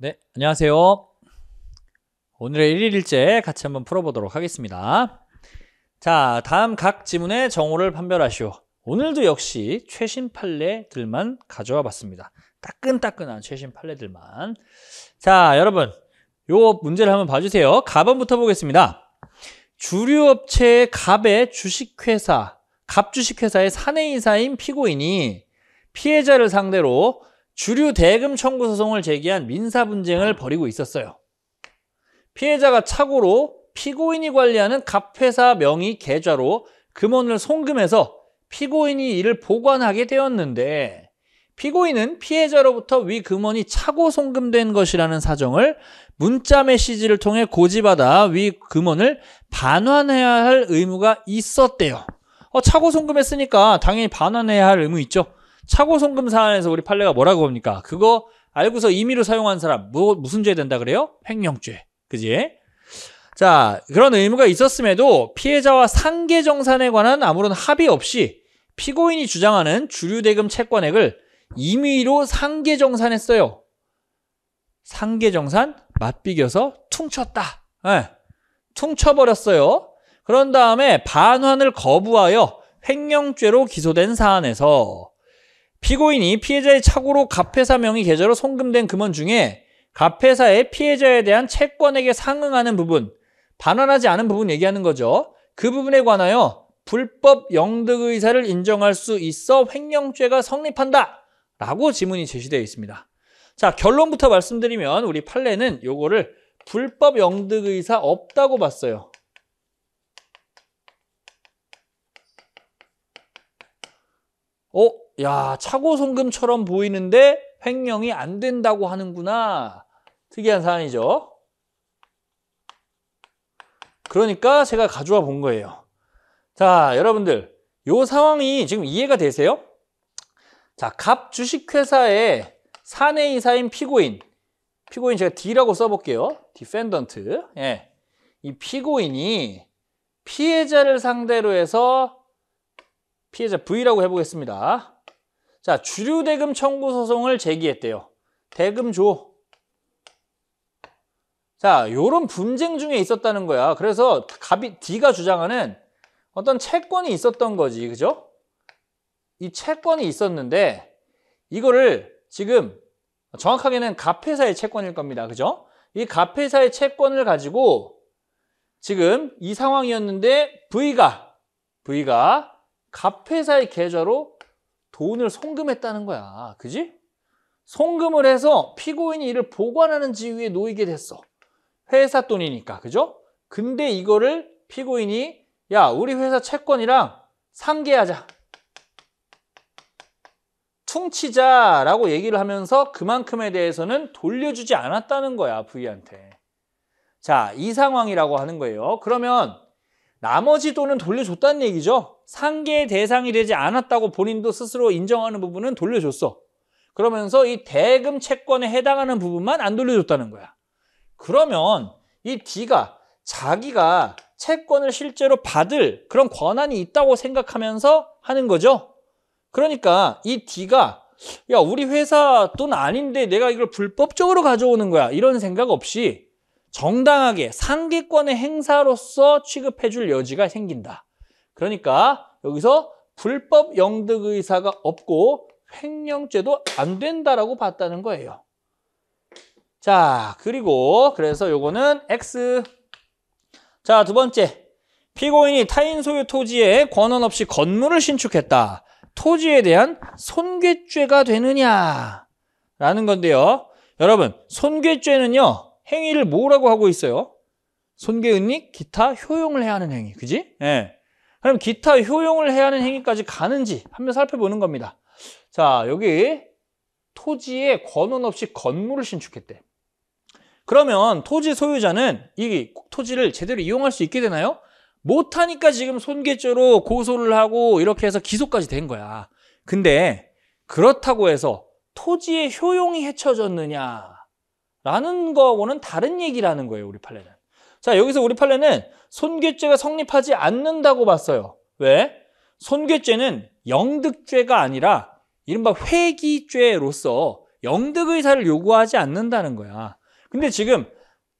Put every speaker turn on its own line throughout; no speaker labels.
네, 안녕하세요. 오늘의 1일일제 같이 한번 풀어보도록 하겠습니다. 자, 다음 각 지문의 정오를 판별하시오. 오늘도 역시 최신 판례들만 가져와 봤습니다. 따끈따끈한 최신 판례들만. 자, 여러분. 요 문제를 한번 봐주세요. 가번부터 보겠습니다. 주류업체의 갑의 주식회사, 갑주식회사의 사내이사인 피고인이 피해자를 상대로 주류 대금 청구 소송을 제기한 민사 분쟁을 벌이고 있었어요. 피해자가 착오로 피고인이 관리하는 갑회사 명의 계좌로 금원을 송금해서 피고인이 이를 보관하게 되었는데 피고인은 피해자로부터 위 금원이 착오 송금된 것이라는 사정을 문자 메시지를 통해 고지받아 위 금원을 반환해야 할 의무가 있었대요. 어, 차고 송금했으니까 당연히 반환해야 할 의무 있죠. 차고 송금 사안에서 우리 판례가 뭐라고 합니까? 그거 알고서 임의로 사용한 사람 뭐, 무슨 죄 된다 그래요? 횡령죄. 그지? 자, 그런 의무가 있었음에도 피해자와 상계 정산에 관한 아무런 합의 없이 피고인이 주장하는 주류 대금 채권액을 임의로 상계 정산했어요. 상계 정산 맞비겨서 퉁쳤다. 네. 퉁쳐버렸어요. 그런 다음에 반환을 거부하여 횡령죄로 기소된 사안에서 피고인이 피해자의 착오로 가폐사 명의 계좌로 송금된 금원 중에 가폐사의 피해자에 대한 채권에게 상응하는 부분, 반환하지 않은 부분 얘기하는 거죠. 그 부분에 관하여 불법 영득 의사를 인정할 수 있어 횡령죄가 성립한다. 라고 지문이 제시되어 있습니다. 자, 결론부터 말씀드리면 우리 판례는 요거를 불법 영득 의사 없다고 봤어요. 어? 야 차고 송금처럼 보이는데 횡령이 안 된다고 하는구나. 특이한 사안이죠. 그러니까 제가 가져와 본 거예요. 자, 여러분들 이 상황이 지금 이해가 되세요? 자, 갑 주식회사의 사내이사인 피고인 피고인 제가 D라고 써볼게요. d e e f 디펜던트 예. 이 피고인이 피해자를 상대로 해서 피해자 V라고 해보겠습니다. 자, 주류 대금 청구 소송을 제기했대요. 대금 줘. 자, 요런 분쟁 중에 있었다는 거야. 그래서 갑이 D가 주장하는 어떤 채권이 있었던 거지. 그죠? 이 채권이 있었는데 이거를 지금 정확하게는 갑회사의 채권일 겁니다. 그죠? 이 갑회사의 채권을 가지고 지금 이 상황이었는데 V가 V가 갑회사의 계좌로 돈을 송금했다는 거야. 그지? 송금을 해서 피고인이 이를 보관하는 지위에 놓이게 됐어. 회사 돈이니까. 그죠? 근데 이거를 피고인이 야, 우리 회사 채권이랑 상계하자. 충치자라고 얘기를 하면서 그만큼에 대해서는 돌려주지 않았다는 거야, 부인한테. 자, 이 상황이라고 하는 거예요. 그러면 나머지 돈은 돌려줬다는 얘기죠. 상계의 대상이 되지 않았다고 본인도 스스로 인정하는 부분은 돌려줬어. 그러면서 이 대금 채권에 해당하는 부분만 안 돌려줬다는 거야. 그러면 이 D가 자기가 채권을 실제로 받을 그런 권한이 있다고 생각하면서 하는 거죠. 그러니까 이 D가 야 우리 회사 돈 아닌데 내가 이걸 불법적으로 가져오는 거야 이런 생각 없이 정당하게 상계권의 행사로서 취급해 줄 여지가 생긴다. 그러니까 여기서 불법 영득 의사가 없고 횡령죄도 안 된다라고 봤다는 거예요. 자, 그리고 그래서 요거는 X. 자, 두 번째. 피고인이 타인 소유 토지에 권한 없이 건물을 신축했다. 토지에 대한 손괴죄가 되느냐? 라는 건데요. 여러분, 손괴죄는요. 행위를 뭐라고 하고 있어요? 손괴은닉 기타 효용을 해야 하는 행위. 그지? 예. 네. 그럼 기타 효용을 해야 하는 행위까지 가는지 한번 살펴보는 겁니다. 자, 여기 토지에 권원 없이 건물을 신축했대. 그러면 토지 소유자는 이 토지를 제대로 이용할 수 있게 되나요? 못하니까 지금 손괴죄로 고소를 하고 이렇게 해서 기소까지 된 거야. 근데 그렇다고 해서 토지의 효용이 해쳐졌느냐라는 거하고는 다른 얘기라는 거예요, 우리 판례는. 자 여기서 우리 판례는 손괴죄가 성립하지 않는다고 봤어요. 왜? 손괴죄는 영득죄가 아니라 이른바 회기죄로서 영득의사를 요구하지 않는다는 거야. 근데 지금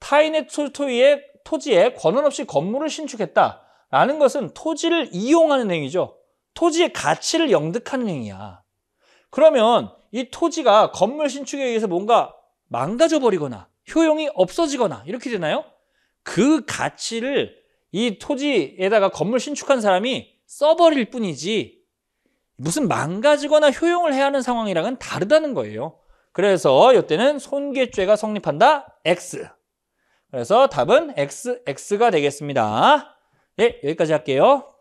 타인의 토지에, 토지에 권한 없이 건물을 신축했다라는 것은 토지를 이용하는 행위죠. 토지의 가치를 영득하는 행위야. 그러면 이 토지가 건물 신축에 의해서 뭔가 망가져 버리거나 효용이 없어지거나 이렇게 되나요? 그 가치를 이 토지에다가 건물 신축한 사람이 써버릴 뿐이지 무슨 망가지거나 효용을 해야 하는 상황이랑은 다르다는 거예요. 그래서 이때는 손괴죄가 성립한다. X. 그래서 답은 XX가 되겠습니다. 예, 여기까지 할게요.